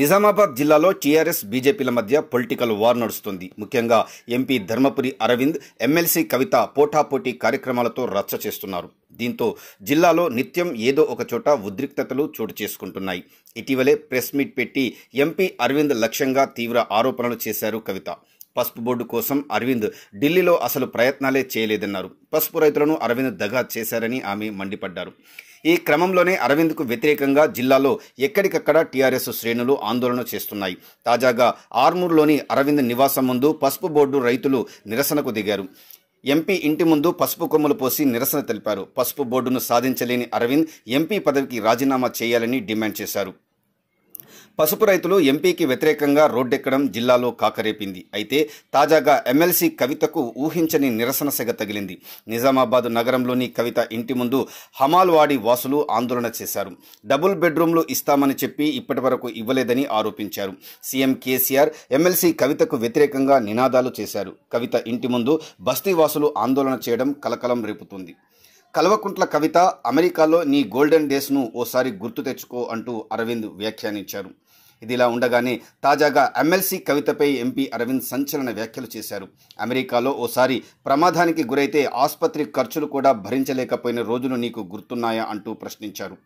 నిజామాబాద్ జిల్లాలో టీఆర్ఎస్ బీజేపీల మధ్య political war నడుస్తుంది ముఖ్యంగా ఎంపీ ధర్మపురి అరవింద్ ఎమ్మెల్సీ కవిత పోటాపోటీ కార్యక్రమాలతో రచ్చ చేస్తున్నారు దీంతో జిల్లాలో నిత్యం ఏదో ఒక చోట ఉద్రిక్తతలు చోటు చేసుకుంటున్నాయి ఇటీవలే ప్రెస్ మీట్ పెట్టి ఎంపీ అరవింద్ లక్ష్యంగా తీవ్ర ఆరోపణలు చేశారు కవిత పసుపు బోర్డు కోసం అరవింద్ ఢిల్లీలో అసలు ప్రయత్నాలే చేయలేదన్నారు పసుపు రైతులను అరవింద్ దగా చేశారని ఆమె మండిపడ్డారు ఈ క్రమంలోనే అరవింద్కు వ్యతిరేకంగా జిల్లాలో ఎక్కడికక్కడ టీఆర్ఎస్ శ్రేణులు ఆందోళన చేస్తున్నాయి తాజాగా ఆర్మూర్లోని అరవింద్ నివాసం ముందు పసుపు బోర్డు రైతులు నిరసనకు దిగారు ఎంపీ ఇంటి ముందు పసుపు కొమ్మలు పోసి నిరసన తెలిపారు పసుపు బోర్డును సాధించలేని అరవింద్ ఎంపీ పదవికి రాజీనామా చేయాలని డిమాండ్ చేశారు పసుపు రైతులు ఎంపీకి వ్యతిరేకంగా రోడ్డెక్కడం జిల్లాలో కాకరేపింది అయితే తాజాగా ఎమ్మెల్సీ కవితకు ఊహించని నిరసన సెగ తగిలింది నిజామాబాద్ నగరంలోని కవిత ఇంటి ముందు హమాల్వాడి వాసులు ఆందోళన చేశారు డబుల్ బెడ్రూమ్లు ఇస్తామని చెప్పి ఇప్పటి వరకు ఇవ్వలేదని ఆరోపించారు సీఎం కేసీఆర్ ఎమ్మెల్సీ కవితకు వ్యతిరేకంగా నినాదాలు చేశారు కవిత ఇంటి ముందు బస్తీవాసులు ఆందోళన చేయడం కలకలం రేపుతుంది కల్వకుంట్ల కవిత అమెరికాలో నీ గోల్డెన్ డేస్ను ఓసారి గుర్తు తెచ్చుకో అంటూ అరవింద్ వ్యాఖ్యానించారు ఇది ఇలా ఉండగానే తాజాగా ఎమ్మెల్సీ కవితపై ఎంపీ అరవింద్ సంచలన వ్యాఖ్యలు చేశారు అమెరికాలో ఓసారి ప్రమాదానికి గురైతే ఆసుపత్రి ఖర్చులు కూడా భరించలేకపోయిన రోజులు నీకు గుర్తున్నాయా అంటూ ప్రశ్నించారు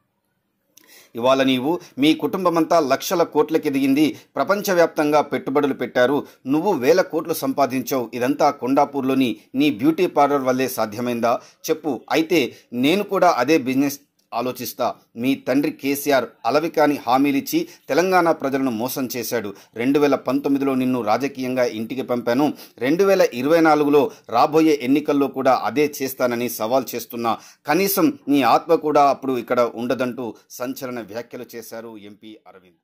ఇవాళ నీవు మీ కుటుంబమంతా లక్షల కోట్లకి ఎదిగింది ప్రపంచవ్యాప్తంగా పెట్టుబడులు పెట్టారు నువ్వు వేల కోట్లు సంపాదించావు ఇదంతా కొండాపూర్లోని నీ బ్యూటీ పార్లర్ వల్లే సాధ్యమైందా చెప్పు అయితే నేను కూడా అదే బిజినెస్ ఆలోచిస్తా మీ తండ్రి కేసీఆర్ అలవికాని హామీలిచ్చి తెలంగాణ ప్రజలను మోసం చేశాడు రెండు వేల పంతొమ్మిదిలో నిన్ను రాజకీయంగా ఇంటికి పంపాను రెండు వేల ఇరవై నాలుగులో రాబోయే ఎన్నికల్లో కూడా అదే చేస్తానని సవాల్ చేస్తున్నా కనీసం నీ ఆత్మ కూడా అప్పుడు ఇక్కడ ఉండదంటూ సంచలన వ్యాఖ్యలు చేశారు ఎంపీ అరవింద్